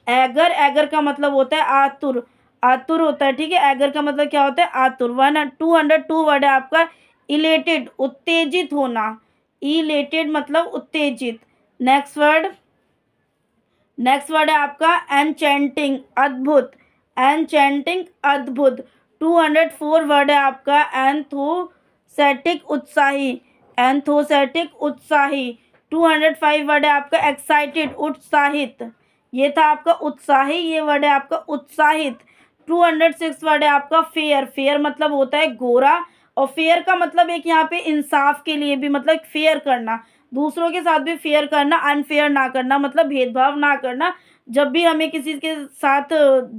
एगर एगर का मतलब होता है आतुर आतुर होता है ठीक है एगर का मतलब क्या होता है आतुर one two hundred two word है आपका इलेटेड उत्तेजित होना इलेटेड मतलब उत्तेजित नेक्स्ट वर्ड नेक्स्ट वर्ड है आपका एनचैंटिंग अद्भुत एनचेंटिंग अद्भुत टू हंड्रेड फोर वर्ड है आपका एंथोसेटिक उत्साही एंथोसेटिक उत्साही टू हंड्रेड फाइव वर्ड है आपका एक्साइटेड उत्साहित ये था आपका उत्साही ये वर्ड है आपका उत्साहित टू हंड्रेड सिक्स वर्ड है आपका फेयर फेयर मतलब होता है गोरा और फेयर का मतलब एक यहाँ पे इंसाफ के लिए भी मतलब फेयर करना दूसरों के साथ भी फेयर करना अनफेयर ना करना मतलब भेदभाव ना करना जब भी हमें किसी के साथ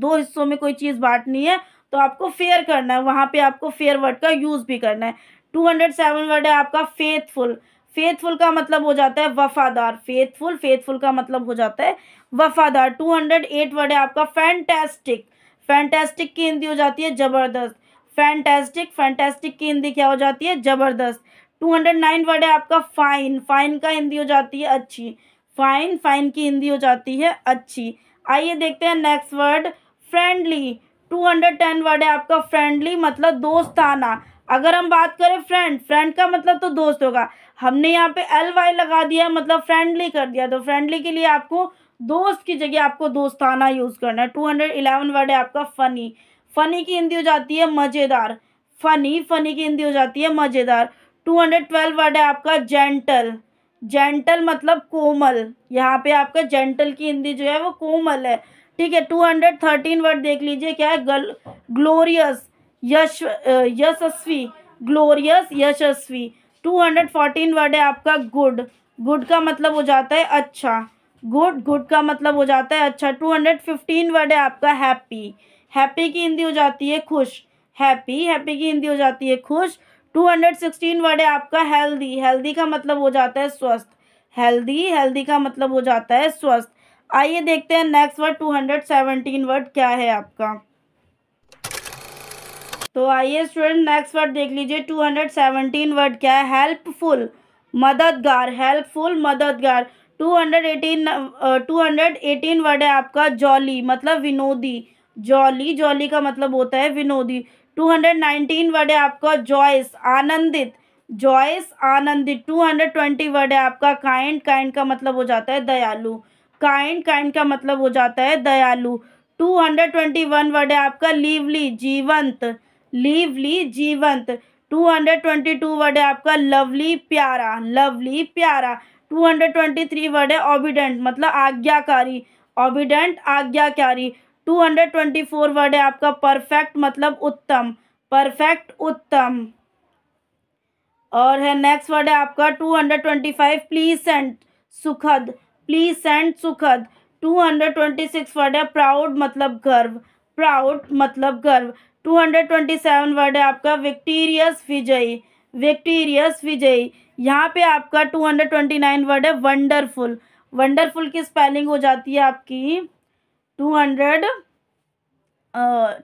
दो हिस्सों में कोई चीज़ बांटनी है तो आपको फेयर करना है वहाँ पे आपको फेयर वर्ड का यूज़ भी करना है टू हंड्रेड सेवन वर्ड है आपका फेथफुल फेथफुल का मतलब हो जाता है वफादार फेथफुल फेथफुल का मतलब हो जाता है वफादार टू हंड्रेड एट वर्ड है आपका फैंटेस्टिक फैंटेस्टिक की हिंदी हो जाती है ज़बरदस्त फैंटेस्टिक फैंटेस्टिक की हिंदी क्या हो जाती है ज़बरदस्त टू हंड्रेड नाइन वर्ड है आपका फाइन फाइन का हिंदी हो जाती है अच्छी फाइन फाइन की हिंदी हो जाती है अच्छी आइए देखते हैं next word friendly two hundred ten word है आपका फ्रेंडली मतलब दोस्त आना अगर हम बात करें फ्रेंड फ्रेंड का मतलब तो दोस्त होगा हमने यहाँ पे एल वाई लगा दिया मतलब फ्रेंडली कर दिया तो फ्रेंडली के लिए आपको दोस्त की जगह आपको दोस्ताना यूज़ करना है टू हंड्रेड इलेवन वर्ड है आपका फ़नी फ़नी की हिंदी हो जाती है मज़ेदार फ़नी फ़नी की हिंदी हो जाती है मज़ेदार टू हंड्रेड ट्वेल्व वर्ड है आपका जेंटल जेंटल मतलब कोमल यहाँ पे आपका जेंटल की हिंदी जो है वो कोमल है ठीक है टू हंड्रेड थर्टीन वर्ड देख लीजिए क्या है गल ग्लोरियस यश यशस्वी ग्लोरियस यशस्वी टू हंड्रेड फोर्टीन वर्ड है आपका गुड गुड का मतलब हो जाता है अच्छा गुड गुड का मतलब हो जाता है अच्छा टू हंड्रेड फिफ्टीन वर्ड है आपका हैप्पी हैप्पी की हिंदी हो जाती है खुश हैप्पी हैप्पी की हिंदी हो जाती है खुश टू हंड्रेड सिक्सटीन वर्ड है आपका हेल्दी हेल्दी का मतलब हो जाता है स्वस्थ हेल्दी हेल्दी का मतलब हो जाता है स्वस्थ आइए देखते हैं next word two hundred seventeen word क्या है आपका तो आइए स्टूडेंट नेक्स्ट वर्ड देख लीजिए टू हंड्रेड सेवनटीन वर्ड क्या है हेल्पफुल मददगार हेल्पफुल मददगार two hundred eighteen two hundred eighteen word है आपका जॉली मतलब विनोदी जॉली जॉली का मतलब होता है विनोदी टू हंड्रेड नाइनटीन वर्ड है आपका जॉयस आनंदित जॉयस आनंदित टू हंड्रेड ट्वेंटी वर्ड है आपका काइंड काइंड का मतलब हो जाता है दयालु काइंड काइंड का मतलब हो जाता है दयालु two hundred twenty one word है आपका लीवली जीवंत लीवली जीवंत two hundred twenty two word है आपका लवली प्यारा लवली प्यारा two hundred twenty three word है ओबिडेंट मतलब आज्ञाकारी ओबिडेंट आज्ञाकारी two hundred twenty four word है आपका परफेक्ट मतलब उत्तम परफेक्ट उत्तम और है नेक्स्ट वर्ड है आपका two hundred twenty five pleasant सुखद प्लीज सेंड सुखद two hundred twenty six word है प्राउड मतलब गर्व प्राउड मतलब गर्व two hundred twenty seven word है आपका विक्टीरियस विजयी विक्टीरियस विजयी यहाँ पे आपका two hundred twenty nine word है वंडरफुल वंडरफुल की स्पेलिंग हो जाती है आपकी two hundred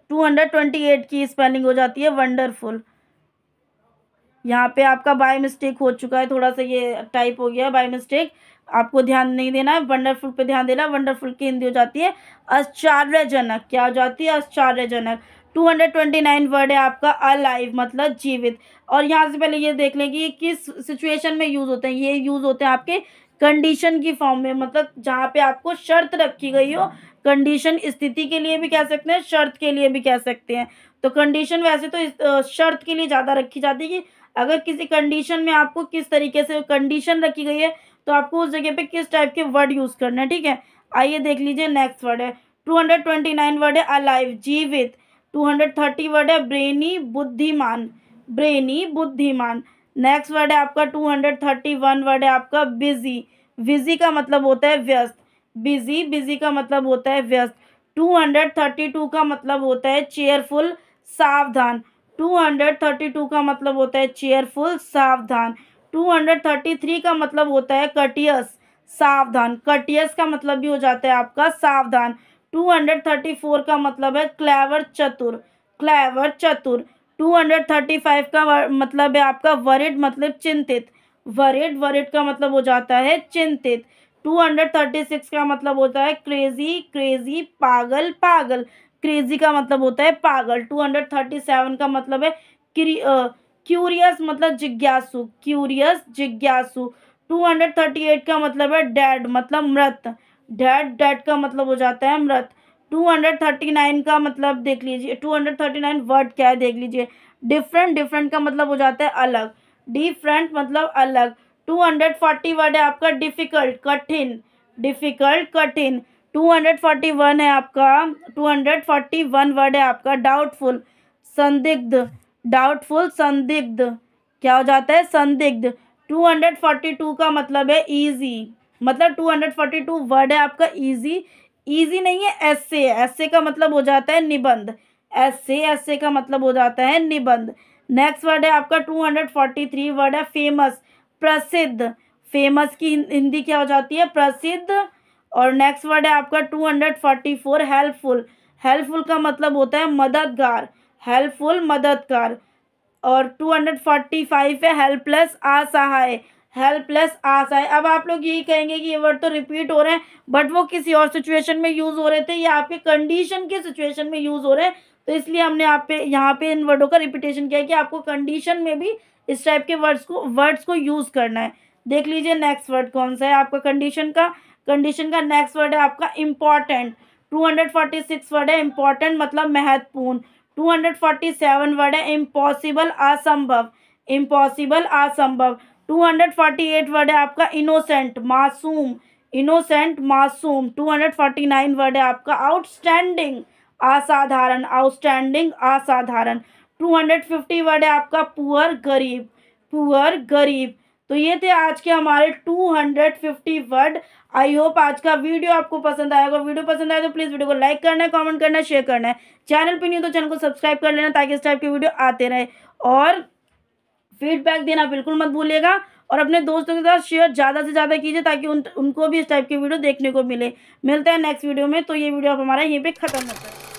two hundred twenty eight की स्पेलिंग हो जाती है वंडरफुल यहाँ पे आपका बाय मिस्टेक हो चुका है थोड़ा सा ये टाइप हो गया बाय मिस्टेक आपको ध्यान नहीं देना है वंडरफुल पे ध्यान देना वंडरफुल की हिंदी हो जाती है आश्चर्यजनक क्या हो जाती है आश्चर्यजनक two hundred twenty nine word है आपका अलाइव मतलब जीवित और यहाँ से पहले ये देख लें कि ये किस सिचुएशन में यूज़ होते हैं ये यूज़ होते हैं आपके कंडीशन की फॉर्म में मतलब जहाँ पे आपको शर्त रखी गई हो कंडीशन स्थिति के लिए भी कह सकते हैं शर्त के लिए भी कह सकते हैं तो कंडीशन वैसे तो शर्त के लिए ज़्यादा रखी जाती है कि अगर किसी कंडीशन में आपको किस तरीके से कंडीशन रखी गई है तो आपको उस जगह पे किस टाइप के वर्ड यूज़ करना है ठीक है आइए देख लीजिए नेक्स्ट वर्ड है two hundred twenty nine word है अलाइव जीवित टू हंड्रेड थर्टी वर्ड है ब्रेनी बुद्धिमान ब्रेनी बुद्धिमान नेक्स्ट वर्ड है आपका two hundred thirty one word है आपका बिजी बिजी का मतलब होता है व्यस्त बिजी बिजी का मतलब होता है व्यस्त टू हंड्रेड थर्टी टू का मतलब होता है चेयरफुल सावधान टू हंड्रेड थर्टी टू का मतलब होता है चेयरफुल सावधान टू हंड्रेड थर्टी थ्री का मतलब होता है कटियस सावधान कटियस का मतलब भी हो जाता है आपका सावधान टू हंड्रेड थर्टी फोर का मतलब है क्लेवर चतुर क्लेवर चतुर टू हंड्रेड थर्टी फाइव का मतलब है आपका वरिड मतलब चिंतित वरिड वरिड का मतलब हो जाता है चिंतित टू हंड्रेड थर्टी सिक्स का मतलब होता है क्रेजी क्रेजी पागल पागल क्रेजी का मतलब होता है पागल टू हंड्रेड थर्टी सेवन का मतलब है क्री क्यूरियस मतलब जिज्ञासु क्यूरियस जिज्ञासु टू हंड्रेड थर्टी एट का मतलब है डेड मतलब मृत डेड डेड का मतलब हो जाता है मृत टू हंड्रेड थर्टी नाइन का मतलब देख लीजिए two hundred thirty nine word क्या है देख लीजिए डिफरेंट डिफरेंट का मतलब हो जाता है अलग डिफरेंट मतलब अलग टू हंड्रेड फोर्टी वर्ड है आपका डिफ़िकल्ट कठिन डिफ़िकल्ट कठिन टू हंड्रेड फोर्टी वन है आपका two hundred forty one word है आपका डाउटफुल संदिग्ध डाउटफुल संदिग्ध क्या हो जाता है संदिग्ध 242 का मतलब है ईजी मतलब 242 वर्ड है आपका ईजी ईजी नहीं है ऐसे ऐसे का मतलब हो जाता है निबंध ऐसे ऐसे का मतलब हो जाता है निबंध नेक्स्ट वर्ड है आपका 243 वर्ड है फेमस प्रसिद्ध फेमस की हिंदी क्या हो जाती है प्रसिद्ध और नेक्स्ट वर्ड है आपका 244 हेल्पफुल हेल्पफुल का मतलब होता है मददगार हेल्पफुल मददगार और टू हंड्रेड फोर्टी फाइव है हेल्पलेस असहाय हेल्पलेस असहाय अब आप लोग यही कहेंगे कि ये वर्ड तो रिपीट हो रहे हैं बट वो किसी और सिचुएशन में यूज़ हो रहे थे या आपके कंडीशन के सिचुएशन में यूज़ हो रहे हैं तो इसलिए हमने आप पे यहाँ पे इन वर्डों का रिपीटेशन किया कि आपको कंडीशन में भी इस टाइप के वर्ड्स को वर्ड्स को यूज़ करना है देख लीजिए नेक्स्ट वर्ड कौन सा है आपका कंडीशन का कंडीशन का नेक्स्ट वर्ड है आपका important two hundred forty six word है इम्पॉर्टेंट मतलब महत्वपूर्ण two hundred forty seven word है इम्पॉसिबल असंभव इम्पॉसिबल असंभव two hundred forty eight word है आपका इनोसेंट मासूम इनोसेंट मासूम two hundred forty nine word है आपका आउटस्टैंडिंग असाधारण आउटस्टैंडिंग असाधारण टू हंड्रेड फिफ्टी वर्ड है आपका पुअर गरीब पुअर गरीब तो ये थे आज के हमारे 250 वर्ड आई होप आज का वीडियो आपको पसंद आया अगर वीडियो पसंद आए तो प्लीज़ वीडियो को लाइक करना है कमेंट करना है शेयर करना है चैनल पर नहीं तो चैनल को सब्सक्राइब कर लेना ताकि इस टाइप के वीडियो आते रहे और फीडबैक देना बिल्कुल मत भूलिएगा और अपने दोस्तों के साथ शेयर ज़्यादा से ज़्यादा कीजिए ताकि उन उनको भी इस टाइप की वीडियो देखने को मिले मिलता है नेक्स्ट वीडियो में तो ये वीडियो आप हमारा यहीं पर खत्म होता है